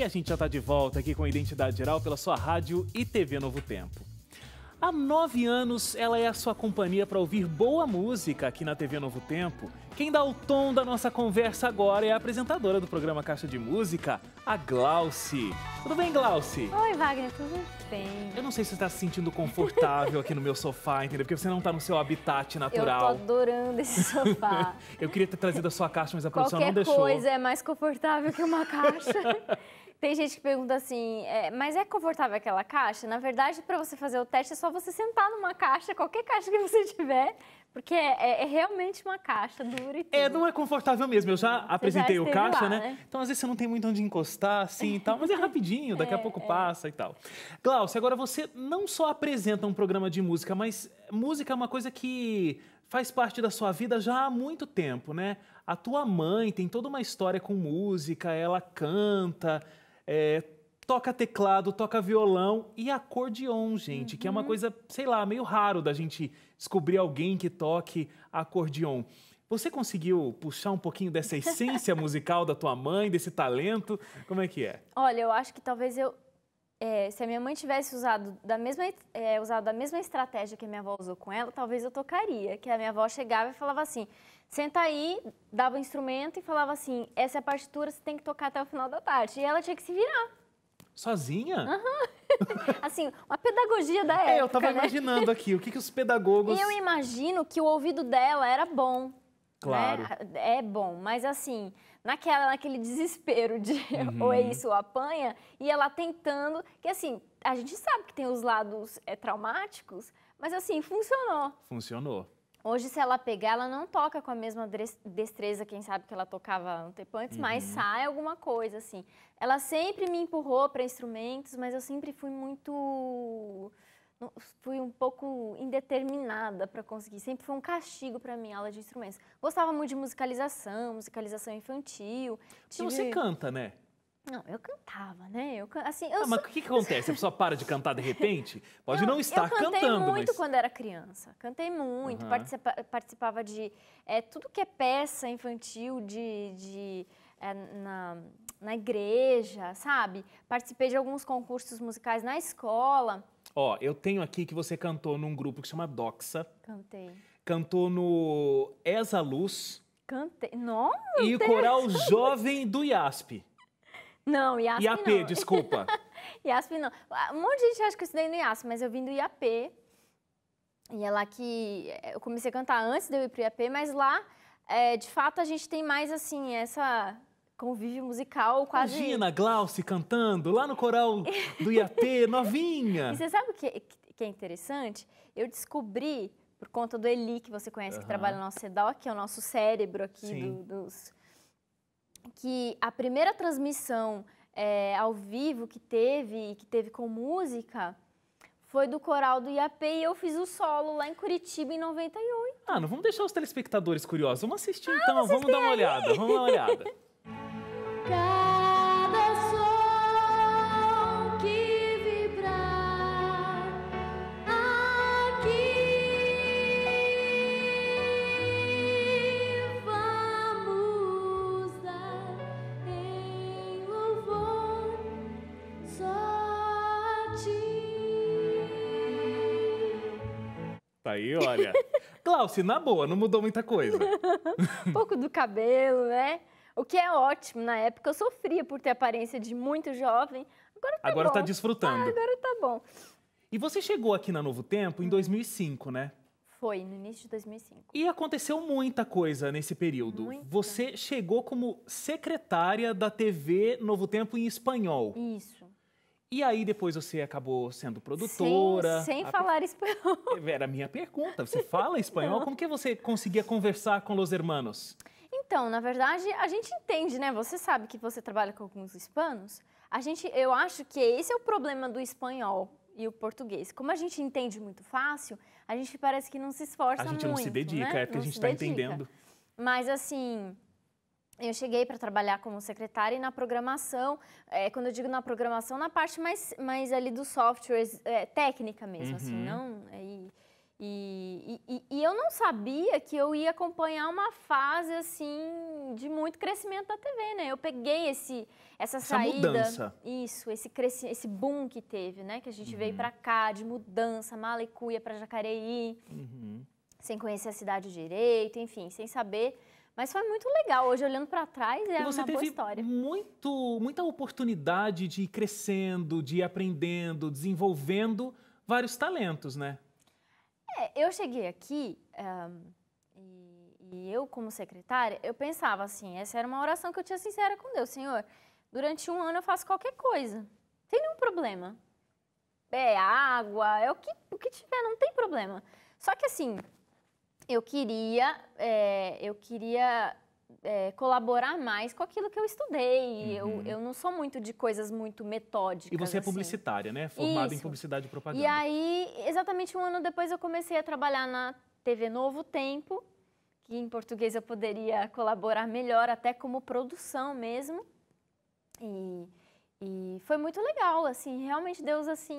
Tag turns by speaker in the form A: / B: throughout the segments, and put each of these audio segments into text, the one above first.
A: E a gente já está de volta aqui com a Identidade Geral pela sua rádio e TV Novo Tempo. Há nove anos, ela é a sua companhia para ouvir boa música aqui na TV Novo Tempo quem dá o tom da nossa conversa agora é a apresentadora do programa Caixa de Música, a Glauci. Tudo bem, Glauci?
B: Oi, Wagner, tudo bem?
A: Eu não sei se você está se sentindo confortável aqui no meu sofá, entendeu? Porque você não está no seu habitat natural. Eu tô
B: adorando esse sofá.
A: Eu queria ter trazido a sua caixa, mas a produção Qualquer não deixou. Qualquer coisa é
B: mais confortável que uma caixa. Tem gente que pergunta assim, é, mas é confortável aquela caixa? Na verdade, para você fazer o teste, é só você sentar numa caixa, qualquer caixa que você tiver, porque é, é, é, realmente uma caixa dura e é, tudo.
A: É, não é confortável mesmo. Eu já apresentei já o caixa, lá, né? né? Então, às vezes, você não tem muito onde encostar, assim e tal. Mas é rapidinho, daqui é, a pouco é. passa e tal. Glaucia, agora você não só apresenta um programa de música, mas música é uma coisa que faz parte da sua vida já há muito tempo, né? A tua mãe tem toda uma história com música, ela canta, é, toca teclado, toca violão e acordeon, gente, uhum. que é uma uhum. coisa, sei lá, meio raro da gente descobrir alguém que toque acordeon. Você conseguiu puxar um pouquinho dessa essência musical da tua mãe, desse talento? Como é que é?
B: Olha, eu acho que talvez eu é, se a minha mãe tivesse usado da mesma é, usado a mesma estratégia que a minha avó usou com ela, talvez eu tocaria. Que a minha avó chegava e falava assim: senta aí, dava o um instrumento e falava assim: essa é a partitura, você tem que tocar até o final da tarde. E ela tinha que se virar.
A: Sozinha?
B: Uhum. assim, uma pedagogia da época. É, eu tava né? imaginando
A: aqui, o que, que os pedagogos. eu
B: imagino que o ouvido dela era bom. Né? Claro. Né? É bom, mas assim, naquela, naquele desespero de uhum. ou é isso ou apanha, e ela tentando, que assim, a gente sabe que tem os lados é, traumáticos, mas assim, funcionou. Funcionou. Hoje, se ela pegar, ela não toca com a mesma destreza, quem sabe que ela tocava um tempo antes, uhum. mas sai é alguma coisa, assim. Ela sempre me empurrou para instrumentos, mas eu sempre fui muito. Fui um pouco indeterminada para conseguir. Sempre foi um castigo para mim aula de instrumentos. Gostava muito de musicalização, musicalização infantil. Então, Tive... você canta, né? Não, eu cantava, né? Eu, assim, eu ah, sou... Mas o que, que,
A: acontece? A pessoa para de cantar de repente? Pode não, não estar cantando. Eu cantei cantando, muito mas... quando
B: era criança. Cantei muito, uhum. participa participava de é, tudo que é peça infantil, de, de é, na, na igreja, sabe? Participei de alguns concursos musicais na escola.
A: Ó, eu tenho aqui que você cantou num grupo que chama Doxa. Cantei. Cantou no Essa Luz.
B: Cantei. Não, não E o Coral Jovem
A: do IASP.
B: Não, IAP, não.
A: desculpa.
B: IASP não. Ah, um monte de gente acha que eu estudei no IASP, mas eu vim do IAP. E é lá que eh, eu comecei a cantar antes de eu ir para o IAP, mas lá, é, de fato, a gente tem mais, assim, essa convívio musical quase... Imagina,
A: Glauce cantando lá no coral do IAP, novinha! E você
B: sabe o que, que é interessante? Eu descobri, por conta do Eli, que você conhece, uhum. que trabalha no nosso CEDOC, que é o nosso cérebro aqui do, dos que a primeira transmissão é, ao vivo que teve, que teve com música, foi do coral do IAP e eu fiz o solo lá em Curitiba em 98.
A: Ah, não vamos deixar os telespectadores curiosos. Vamos assistir ah, então, vamos dar uma aí. olhada. Vamos dar uma olhada. aí, olha. Glaucio, na boa, não mudou muita coisa.
B: um pouco do cabelo, né? O que é ótimo, na época eu sofria por ter aparência de muito jovem. Agora tá agora tá bom. tá desfrutando. Ah, agora tá bom.
A: E você chegou aqui na Novo Tempo em 2005, uhum. né?
B: Foi, no início de 2005.
A: E aconteceu muita coisa nesse período. Muita. Você chegou como secretária da TV Novo Tempo em espanhol. Isso. E aí depois você acabou sendo produtora. Sem, sem a... falar espanhol. Era a minha pergunta. Você fala espanhol? Não. Como que você conseguia conversar com os hermanos?
B: Então, na verdade, a gente entende, né? Você sabe que você trabalha com alguns hispanos. A gente, eu acho que esse é o problema do espanhol e o português. Como a gente entende muito fácil, a gente parece que não se esforça muito. A gente muito, não se dedica, né? é porque não a gente está entendendo. Mas assim, eu cheguei para trabalhar como secretária e na programação, é, quando eu digo na programação, na parte mais, mais ali dos softwares, é, técnica mesmo, uhum. assim, não... E, e, e, e, eu não sabia que eu ia acompanhar uma fase, assim, de muito crescimento da TV, né? Eu peguei esse, essa, essa saída... Mudança. Isso, esse, cresci, esse boom que teve, né? Que a gente uhum. veio para cá, de mudança, Malecuia para Jacareí, uhum. sem conhecer a cidade direito, enfim, sem saber mas foi muito legal. Hoje, olhando para trás, é você uma teve boa história.
A: Muito, muita oportunidade de ir crescendo, de ir aprendendo, desenvolvendo vários talentos, né?
B: É, eu cheguei aqui um, e, e, eu, como secretária, eu pensava assim, essa era uma oração que eu tinha sincera com Deus. Senhor, durante um ano eu faço qualquer coisa. Tem nenhum problema. É água, é o que, o que tiver, não tem problema. Só que assim, eu queria, é, eu queria é, colaborar mais com aquilo que eu estudei. Uhum. Eu, eu não sou muito de coisas muito metódicas. E você é assim.
A: publicitária, né? Formada Isso. em publicidade e propaganda. E
B: aí, exatamente um ano depois, eu comecei a trabalhar na TV Novo Tempo, que em português eu poderia colaborar melhor, até como produção mesmo. E e foi muito legal, assim, realmente Deus, assim,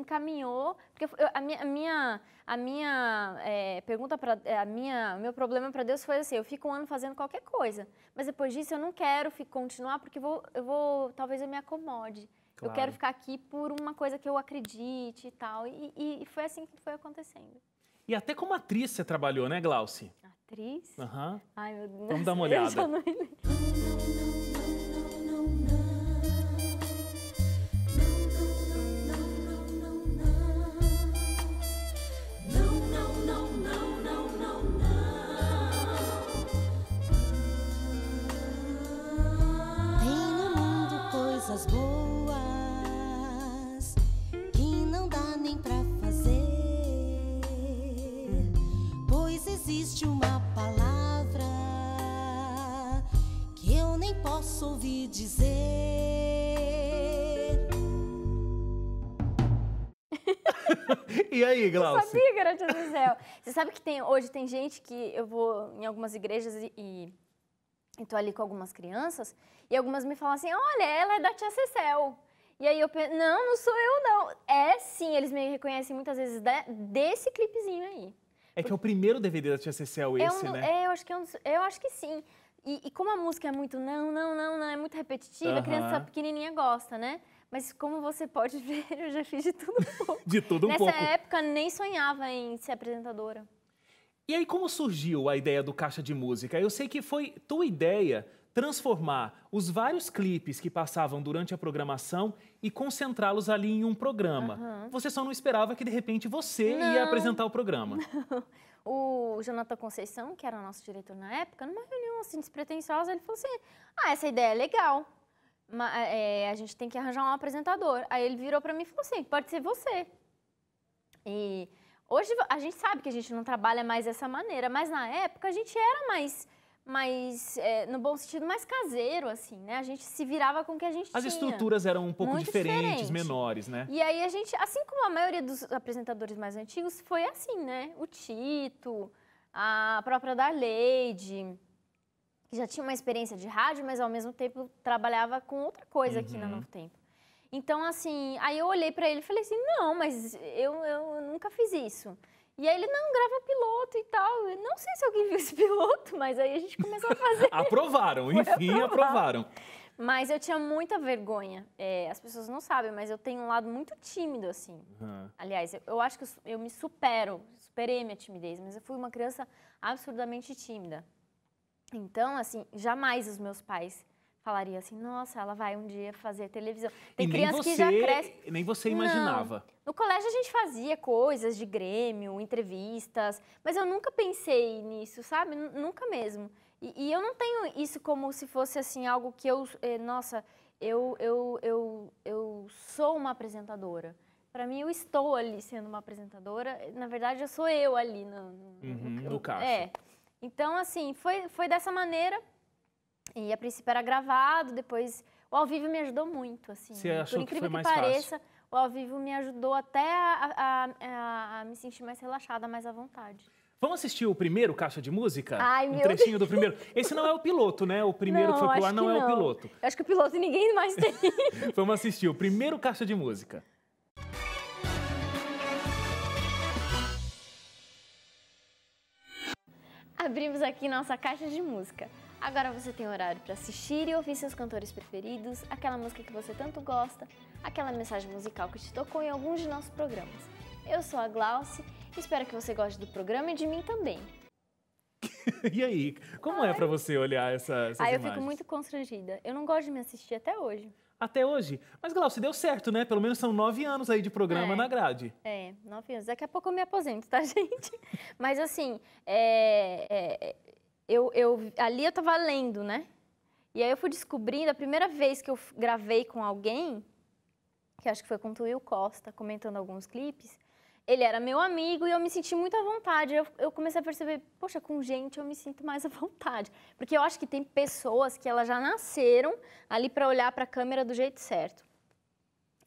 B: encaminhou, porque eu, a minha, a minha, a minha é, pergunta para, eh, a minha, meu problema para Deus foi assim, eu fico um ano fazendo qualquer coisa, mas depois disso eu não quero fico, continuar, porque vou, eu vou, talvez eu me acomode, claro. eu quero ficar aqui por uma coisa que eu acredite e tal, e, e, e foi assim que foi acontecendo.
A: E até como atriz você trabalhou, né, Glauci?
B: Atriz? Aham. Uhum. Ai, meu Deus. Vamos dar uma olhada. Eu não dizer.
A: e aí, Glaucio?
B: Eu sabia, era Tia céu. Você sabe que tem, hoje tem gente que eu vou em algumas igrejas e, e estou ali com algumas crianças e algumas me falam assim, olha, ela é da tia Cecel. E aí eu penso, não, não sou eu não. É sim, eles me reconhecem muitas vezes de, desse clipezinho aí.
A: É que é o primeiro DVD da Tia Cecel esse, é um né?
B: É, eu acho que é um, eu acho que sim. E, e, como a música é muito não, não, não, não, é muito repetitiva, a criança pequenininha gosta, né? Mas como você pode ver, eu já fiz de tudo um
A: pouco. de tudo um Nessa pouco. Nessa
B: época, nem sonhava em ser apresentadora.
A: E aí, como surgiu a ideia do Caixa de Música? Eu sei que foi tua ideia transformar os vários clipes que passavam durante a programação e concentrá-los ali em um programa. Você só não esperava que, de repente, você não. ia apresentar o programa.
B: Não o Jonathan Conceição, que era nosso diretor na época, numa reunião assim despretensiosa, ele falou assim: Ah, essa ideia é legal, mas é, a gente tem que arranjar um apresentador. Aí ele virou para mim e falou assim: Pode ser você. E hoje a gente sabe que a gente não trabalha mais dessa maneira, mas na época a gente era mais mais, é, no bom sentido, mais caseiro, assim, né? A gente se virava com o que a gente As tinha. As estruturas eram um pouco diferentes, diferente.
A: menores, né? E
B: aí a gente, assim como a maioria dos apresentadores mais antigos, foi assim, né? O Tito, a própria Darleide, que já tinha uma experiência de rádio, mas ao mesmo tempo trabalhava com outra coisa uhum. aqui no uhum. Novo Tempo. Então, assim, aí eu olhei para ele e falei assim, não, mas eu, eu nunca fiz isso. E aí ele, não, grava piloto e tal. Eu não sei se alguém viu esse piloto, mas aí a gente começou a fazer.
A: aprovaram, enfim, aprovaram. aprovaram.
B: Mas eu tinha muita vergonha. É, as pessoas não sabem, mas eu tenho um lado muito tímido, assim. Uhum. Aliás, eu, eu, acho que eu, eu me supero, superei minha timidez, mas eu fui uma criança absurdamente tímida. Então, assim, jamais os meus pais falaria assim, nossa, ela vai um dia fazer televisão. Tem crianças que já crescem. Nem você imaginava. Não. No colégio a gente fazia coisas de Grêmio, entrevistas, mas eu nunca pensei nisso, sabe? Nunca mesmo. E, e eu não tenho isso como se fosse assim algo que eu, eh, nossa, eu, eu, eu, eu sou uma apresentadora. Para mim, eu estou ali sendo uma apresentadora. Na verdade, eu sou eu ali no, no, uhum, no, no caso. É. Então, assim, foi, foi dessa maneira e a princípio era gravado, depois o ao vivo me ajudou muito, assim. Você né? achou Por incrível que, foi que pareça, fácil. o ao vivo me ajudou até a, a, a, a, me sentir mais relaxada, mais à vontade.
A: Vamos assistir o primeiro Caixa de Música? Ai, um meu trechinho Deus. do primeiro. Esse não é o piloto, né? O primeiro não, que foi pro ar não, não, é o piloto.
B: Eu acho que o piloto ninguém mais tem.
A: Vamos assistir o primeiro Caixa de Música.
B: Abrimos aqui nossa caixa de música. Agora você tem horário para assistir e ouvir seus cantores preferidos, aquela música que você tanto gosta, aquela mensagem musical que te tocou em alguns de nossos programas. Eu sou a Glauce, espero que você goste do programa e de mim também.
A: e aí, como é Ai. é para você olhar essa, imagens? Ah, eu imagens? fico
B: muito constrangida. Eu não gosto de me assistir até hoje.
A: Até hoje? Mas, Glaucio, deu certo, né? Pelo menos são nove anos aí de programa é, na grade.
B: É, nove anos. Daqui a pouco eu me aposento, tá, gente? Mas, assim, é, é eu, eu, ali eu estava lendo, né? E aí eu fui descobrindo, a primeira vez que eu gravei com alguém, que acho que foi com o Will Costa, comentando alguns clipes, ele era meu amigo e eu me senti muito à vontade. Eu, eu, comecei a perceber, poxa, com gente eu me sinto mais à vontade. Porque eu acho que tem pessoas que elas já nasceram ali para olhar para a câmera do jeito certo.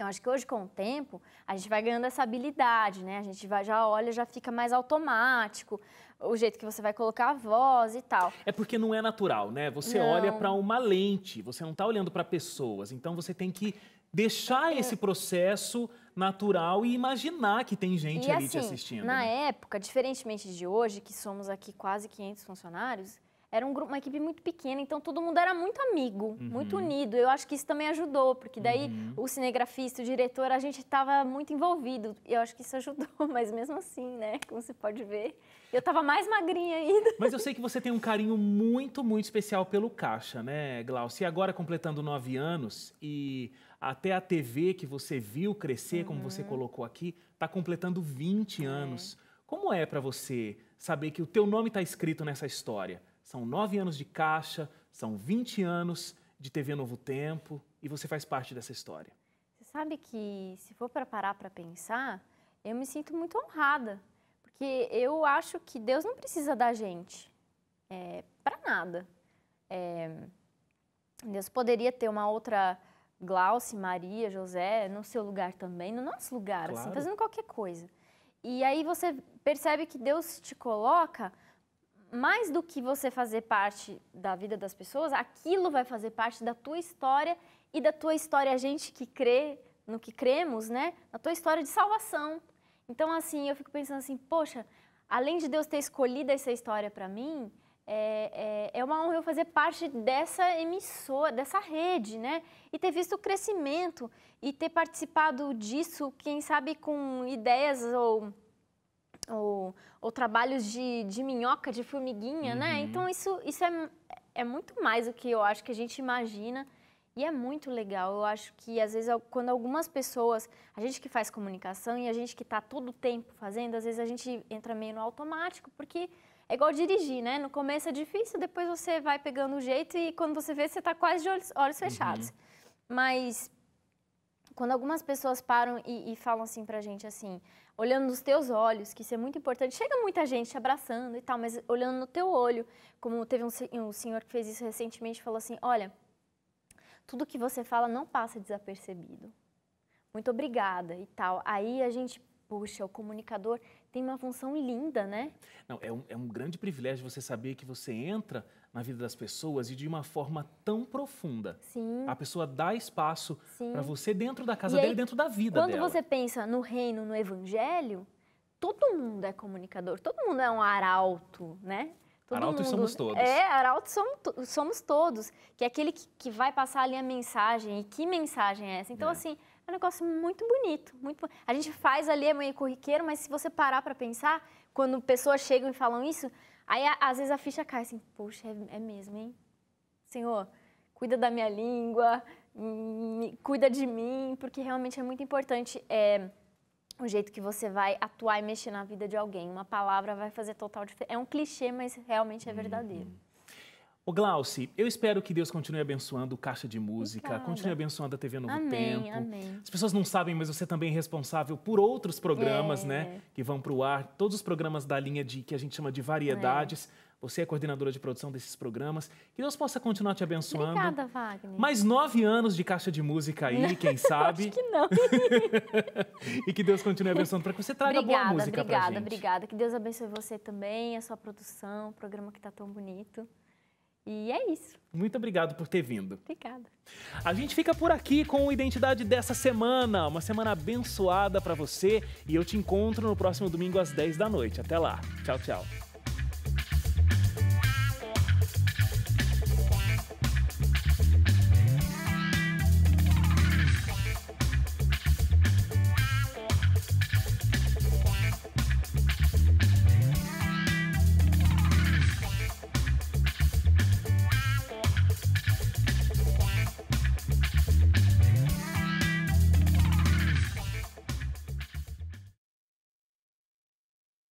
B: Então, acho que hoje, com o tempo, a gente vai ganhando essa habilidade, né? A gente vai, já olha, já fica mais automático o jeito que você vai colocar a voz e tal.
A: É porque não é natural, né? Você não. olha para uma lente, você não está olhando para pessoas. Então, você tem que deixar é. esse processo natural e imaginar que tem gente e, ali assim, te assistindo. Na né?
B: época, diferentemente de hoje, que somos aqui quase 500 funcionários, era um grupo, uma equipe muito pequena, então todo mundo era muito amigo, uhum. muito unido. Eu acho que isso também ajudou, porque daí uhum. o cinegrafista, o diretor, a gente estava muito envolvido. Eu acho que isso ajudou, mas mesmo assim, né, como você pode ver, eu estava mais magrinha ainda.
A: Mas eu sei que você tem um carinho muito, muito especial pelo caixa, né, Glaucia? E agora completando nove anos e até a TV que você viu crescer, uhum. como você uhum. colocou aqui, está completando 20 é. anos. Como é para você saber que o teu nome está escrito nessa história? são nove anos de caixa, são 20 anos de TV Novo Tempo e você faz parte dessa história.
B: Você sabe que, se for para parar para pensar, eu me sinto muito honrada, porque eu acho que Deus não precisa da gente é, para nada. É, Deus poderia ter uma outra Glauce, Maria, José no seu lugar também, no nosso lugar, assim, claro. assim, fazendo qualquer coisa. E aí você percebe que Deus te coloca mais do que você fazer parte da vida das pessoas, aquilo vai fazer parte da tua história e da tua história, a gente que crê no que cremos, né? Na tua história de salvação. Então, assim, eu fico pensando assim, poxa, além de Deus ter escolhido essa história para mim, é, é, é, uma honra eu fazer parte dessa emissora, dessa rede, né? E ter visto o crescimento e ter participado disso, quem sabe com ideias ou ou, ou trabalhos de, de minhoca, de formiguinha, né? uhum. né? Então isso, isso é, é muito mais do que eu acho que a gente imagina e é muito legal. Eu acho que às vezes quando algumas pessoas, a gente que faz comunicação e a gente que está todo o tempo fazendo, às vezes a gente entra meio no automático porque é igual dirigir, né? No começo é difícil, depois você vai pegando o jeito e quando você vê, você está quase de olhos, olhos uhum. fechados. Uhum. Mas quando algumas pessoas param e, e falam assim pra gente, assim, olhando nos teus olhos, que isso é muito importante, chega muita gente te abraçando e tal, mas olhando no teu olho, como teve um, um senhor que fez isso recentemente, falou assim, olha, tudo que você fala não passa desapercebido. Muito obrigada e tal. Aí a gente, puxa, o comunicador tem uma função linda, né?
A: Não, é um, é um grande privilégio você saber que você entra na vida das pessoas e de uma forma tão profunda. Sim. A pessoa dá espaço para você dentro da casa e dele, aí, dentro da vida quando dela. Quando você
B: pensa no reino, no evangelho, todo mundo é comunicador, todo mundo é um arauto, né? arautos somos todos. É, arautos somos, somos todos, que é aquele que, que vai passar ali a mensagem, e que mensagem é essa? Então, é. assim, é um negócio muito bonito, muito. A gente faz ali é meio corriqueiro, mas se você parar para pensar, quando pessoas chegam e falam isso, aí às vezes a ficha cai assim, poxa, é, é mesmo, hein? Senhor, cuida da minha língua, me, cuida de mim, porque realmente é muito importante é, o jeito que você vai atuar e mexer na vida de alguém. Uma palavra vai fazer total diferença. É um clichê, mas realmente é uhum. verdadeiro.
A: Ô Glauci, eu espero que Deus continue abençoando o Caixa de Música, Obrigada. continue abençoando a TV Novo amém, Tempo. Amém. As pessoas não sabem, mas você também é responsável por outros programas, é. né? Que vão para o ar, todos os programas da linha de que a gente chama de variedades. É. Você é coordenadora de produção desses programas. Que Deus possa continuar te abençoando. Obrigada,
B: Wagner. Mais
A: nove anos de caixa de música aí, não, quem sabe? Acho que não. e que Deus continue abençoando para que você traga obrigada, boa música para pra gente. Obrigada, obrigada.
B: Que Deus abençoe você também, a sua produção, o programa que está tão bonito. E é isso.
A: Muito obrigado por ter vindo. Obrigada. A gente fica por aqui com o Identidade dessa semana. Uma semana abençoada para você e eu te encontro no próximo domingo às 10 da noite. Até lá. Tchau, tchau.